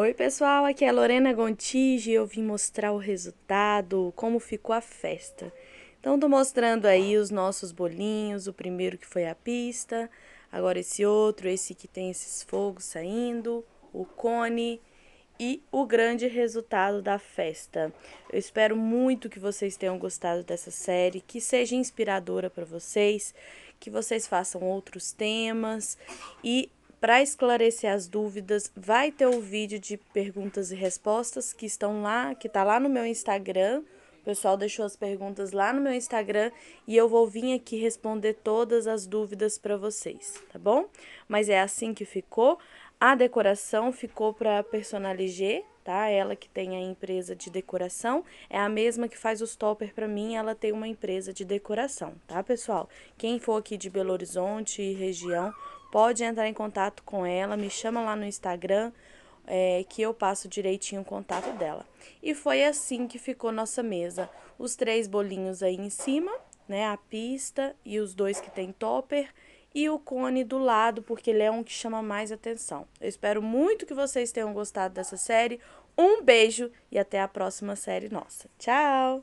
Oi, pessoal, aqui é a Lorena Gontige e eu vim mostrar o resultado, como ficou a festa. Então, tô mostrando aí os nossos bolinhos, o primeiro que foi a pista, agora esse outro, esse que tem esses fogos saindo, o cone e o grande resultado da festa. Eu espero muito que vocês tenham gostado dessa série, que seja inspiradora para vocês, que vocês façam outros temas e para esclarecer as dúvidas, vai ter o vídeo de perguntas e respostas que estão lá, que tá lá no meu Instagram. O pessoal deixou as perguntas lá no meu Instagram e eu vou vir aqui responder todas as dúvidas para vocês, tá bom? Mas é assim que ficou. A decoração ficou para personalizar tá? Ela que tem a empresa de decoração, é a mesma que faz os topper para mim, ela tem uma empresa de decoração, tá, pessoal? Quem for aqui de Belo Horizonte e região, pode entrar em contato com ela, me chama lá no Instagram, é, que eu passo direitinho o contato dela. E foi assim que ficou nossa mesa. Os três bolinhos aí em cima, né? A pista e os dois que tem topper e o cone do lado, porque ele é um que chama mais atenção. Eu espero muito que vocês tenham gostado dessa série. Um beijo e até a próxima série nossa. Tchau!